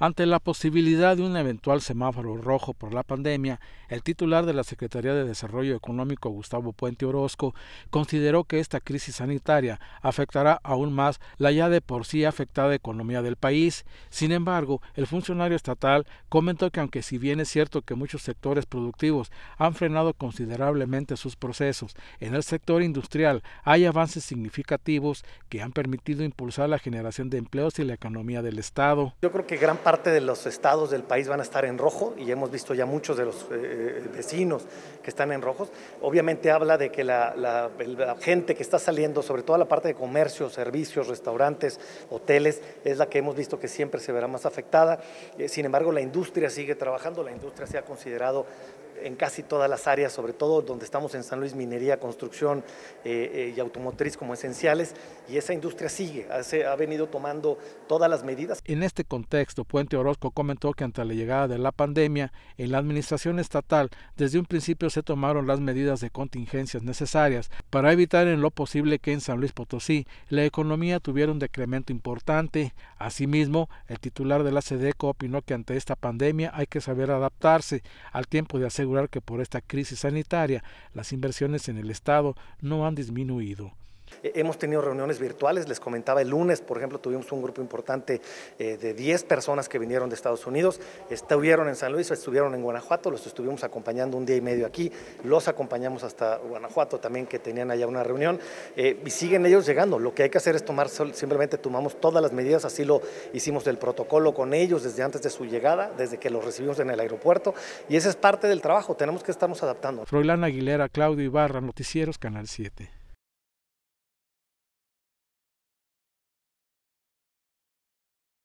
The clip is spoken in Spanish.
Ante la posibilidad de un eventual semáforo rojo por la pandemia, el titular de la Secretaría de Desarrollo Económico, Gustavo Puente Orozco, consideró que esta crisis sanitaria afectará aún más la ya de por sí afectada economía del país. Sin embargo, el funcionario estatal comentó que aunque si bien es cierto que muchos sectores productivos han frenado considerablemente sus procesos, en el sector industrial hay avances significativos que han permitido impulsar la generación de empleos y la economía del Estado. Yo creo que gran parte de los estados del país van a estar en rojo y hemos visto ya muchos de los eh, eh, vecinos que están en rojos. Obviamente habla de que la, gente que está saliendo, sobre todo la parte de comercio, servicios, restaurantes, hoteles, es la que hemos visto que siempre se verá más afectada. Eh, sin embargo, la industria sigue trabajando, la industria se ha considerado en casi todas las áreas, sobre todo donde estamos en San Luis, minería, construcción eh, eh, y automotriz como esenciales, y esa industria sigue, ha venido tomando todas las medidas. En este contexto, Puente Orozco comentó que ante la llegada de la pandemia, en la administración estatal, desde un principio se tomaron las medidas de contingencias necesarias para evitar en lo posible que en San Luis Potosí la economía tuviera un decremento importante. Asimismo, el titular de la SEDECO opinó que ante esta pandemia hay que saber adaptarse al tiempo de hacer asegurar que por esta crisis sanitaria las inversiones en el Estado no han disminuido. Eh, hemos tenido reuniones virtuales, les comentaba el lunes, por ejemplo, tuvimos un grupo importante eh, de 10 personas que vinieron de Estados Unidos, estuvieron en San Luis, estuvieron en Guanajuato, los estuvimos acompañando un día y medio aquí, los acompañamos hasta Guanajuato también, que tenían allá una reunión, eh, y siguen ellos llegando. Lo que hay que hacer es tomar, simplemente tomamos todas las medidas, así lo hicimos del protocolo con ellos desde antes de su llegada, desde que los recibimos en el aeropuerto, y esa es parte del trabajo, tenemos que estarnos adaptando. Froilán Aguilera, Claudio Ibarra, Noticieros, Canal 7.